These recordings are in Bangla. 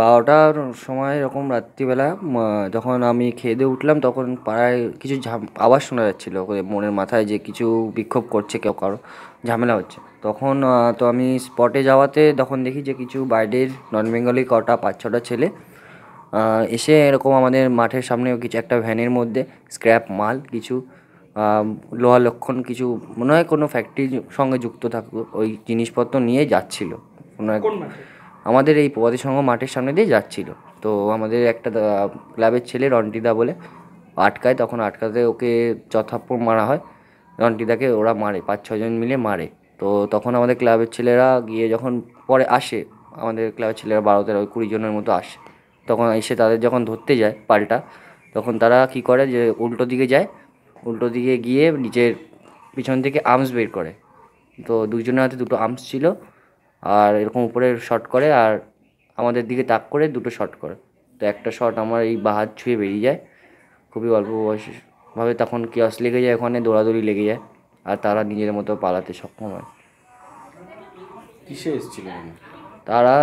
বারোটার সময় এরকম রাত্রিবেলা যখন আমি খেয়ে দিয়ে উঠলাম তখন পাড়ায় কিছু আওয়াজ শোনা যাচ্ছিলো মনের মাথায় যে কিছু বিক্ষোভ করছে কেউ কারো ঝামেলা হচ্ছে তখন তো আমি স্পটে যাওয়াতে তখন দেখি যে কিছু বাইরের নন বেঙ্গলি কটা পাঁচ ছটা ছেলে এসে এরকম আমাদের মাঠের সামনে কিছু একটা ভ্যানের মধ্যে স্ক্র্যাপ মাল কিছু লোহা লক্ষণ কিছু মনে হয় কোনো ফ্যাক্টরির সঙ্গে যুক্ত থাকুক ওই জিনিসপত্র নিয়ে যাচ্ছিলো কোনো এক আমাদের এই প্রভাতী সংঘ মাঠের সামনে দিয়ে যাচ্ছিল তো আমাদের একটা ক্লাবের ছেলে রন্টিদা বলে আটকায় তখন আটকাতে ওকে যথাপ্পর মারা হয় রন্টিদাকে ওরা মারে পাঁচ ছজন মিলে মারে তো তখন আমাদের ক্লাবের ছেলেরা গিয়ে যখন পরে আসে আমাদের ক্লাবের ছেলেরা বারো তেরো কুড়ি জনের মতো আসে তখন এসে তাদের যখন ধরতে যায় পাল্টা তখন তারা কি করে যে উল্টো দিকে যায় উল্টো দিকে গিয়ে নিজের পিছন থেকে আর্মস বের করে তো দুজনের হাতে দুটো আর্মস ছিল আর এরকম উপরে শট করে আর আমাদের দিকে তাক করে দুটো শট করে তো একটা শট আমার এই বাঁ হাত ছুঁয়ে বেরিয়ে যায় খুবই অল্প বয়সভাবে তখন কিয়স লেগে যায় ওখানে দৌড়াদৌড়ি লেগে যায় আর তারা নিজের মতো পালাতে সক্ষম হয় কিসে এসেছিল তারা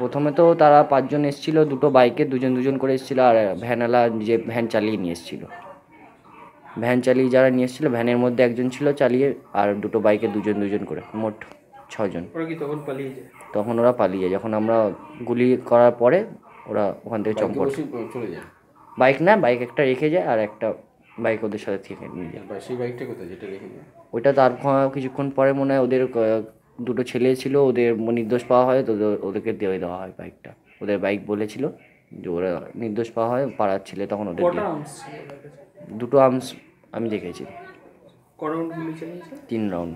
প্রথমে তো তারা পাঁচজন এসেছিল দুটো বাইকে দুজন দুজন করে এসেছিল আর ভ্যানওয়ালা নিজে ভ্যান চালিয়ে নিয়ে এসেছিল ভ্যান চালিয়ে যারা নিয়ে এসেছিলো ভ্যানের মধ্যে একজন ছিল চালিয়ে আর দুটো বাইকে দুজন দুজন করে মোট ছজন তখন ওরা পালিয়ে যায় যখন আমরা গুলি করার পরে ওরা ওখান থেকে চম্পট চলে যায় বাইক না বাইক একটা রেখে যায় আর একটা বাইক ওদের সাথে থেকে নিয়ে যায় সেই বাইকটা কোথায় যেটা রেখে যায় ওইটা তার কিছুক্ষণ পরে মনে হয় ওদের দুটো ছেলে ছিল ওদের নির্দোষ পাওয়া হয় তো ওদেরকে দেওয়া দেওয়া হয় বাইকটা ওদের বাইক বলেছিল যে ওরা নির্দোষ পাওয়া হয় পাড়ার ছেলে তখন ওদের দুটো আর্মস আমি দেখেছি তিন রাউন্ড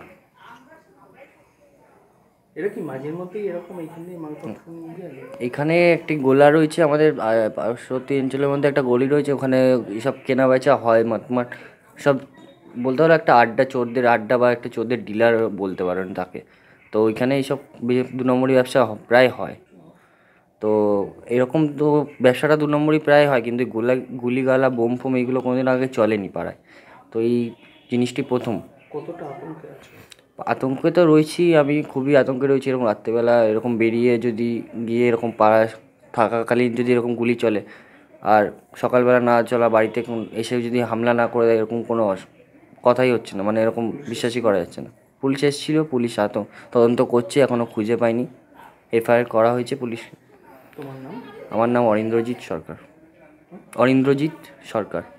এখানে একটি গোলা রয়েছে আমাদের পার্শ্ববর্তী অঞ্চলের মধ্যে একটা গলি রয়েছে ওখানে এইসব কেনা বেচা হয় মাতমাট সব বলতে পারো একটা আড্ডা চোরদের আড্ডা বা একটা চোরদের ডিলার বলতে পারেন তাকে তো ওইখানে এইসব দু নম্বরই ব্যবসা প্রায় হয় তো এরকম তো ব্যবসাটা দু নম্বরই প্রায় হয় কিন্তু গোলা গুলিগালা বোম ফোম এইগুলো কোনোদিন আগে চলেনি পাড়ায় তো এই জিনিসটি প্রথম কতটা আতঙ্কে তো রয়েছি আমি খুবই আতঙ্কে রয়েছি এরকম রাত্রেবেলা এরকম বেরিয়ে যদি গিয়ে এরকম পাড়া থাকাকালীন যদি এরকম গুলি চলে আর সকালবেলা না চলা বাড়িতে এসে যদি হামলা না করে দেয় এরকম কোনো কথাই হচ্ছে না মানে এরকম বিশ্বাসই করা যাচ্ছে না পুলিশ এসেছিলো পুলিশ আতঙ্ক তদন্ত করছে এখনও খুঁজে পায়নি এফআইআর করা হয়েছে পুলিশ তোমার নাম আমার নাম অরিন্দ্রজিৎ সরকার অরিন্দ্রজিৎ সরকার